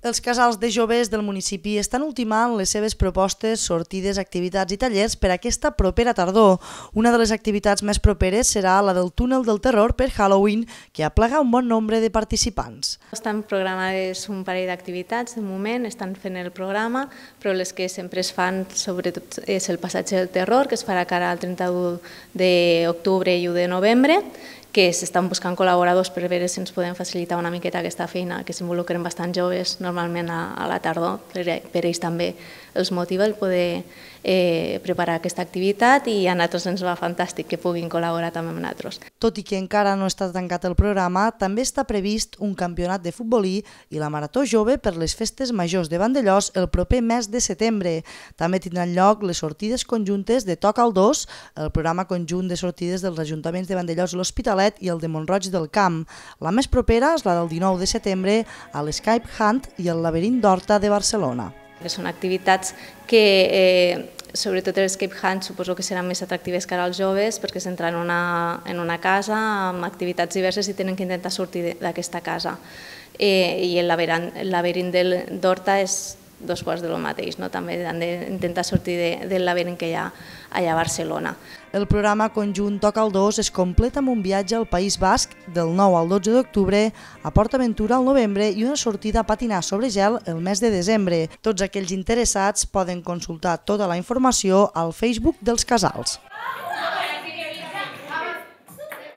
Els casals de joves del municipi estan ultimant les seves propostes, sortides, activitats i tallers per aquesta propera tardor. Una de les activitats més properes serà la del túnel del terror per Halloween, que aplega un bon nombre de participants. Estan programades un parell d'activitats, de moment estan fent el programa, però les que sempre es fan sobretot és el passatge del terror, que es farà cara al 31 d'octubre i 1 de novembre, que s'estan buscant col·laboradors per veure si ens podem facilitar una miqueta aquesta feina, que s'involucren bastant joves normalment a, a la tardor, per, per ells també els motiva el poder eh, preparar aquesta activitat i a nosaltres ens va fantàstic que puguin col·laborar també amb nosaltres. Tot i que encara no està tancat el programa, també està previst un campionat de futbolí i la Marató Jove per les festes majors de Vandellós el proper mes de setembre. També tindran lloc les sortides conjuntes de Toc al 2, el programa conjunt de sortides dels ajuntaments de Vandellós, l'Hospitalet i el de Montroig del Camp. La més propera és la del 19 de setembre a l'Skype Hunt i el Laberint d'Horta de Barcelona. són activitats que eh, sobretot els Escape Hunt suposo que seran més atractives cara als joves perquè s'entran en, una, en una casa amb activitats diverses i tenen que intentar sortir d'aquesta casa. Eh, I el laberint, el laberint d'Horta és dos quarts del mateix. No? També han d'intentar sortir de, del laberint que hi ha allà a Barcelona. El programa conjunt Toca el 2 es completa amb un viatge al País Basc del 9 al 12 d'octubre, a Port Aventura al novembre i una sortida a patinar sobre gel el mes de desembre. Tots aquells interessats poden consultar tota la informació al Facebook dels casals.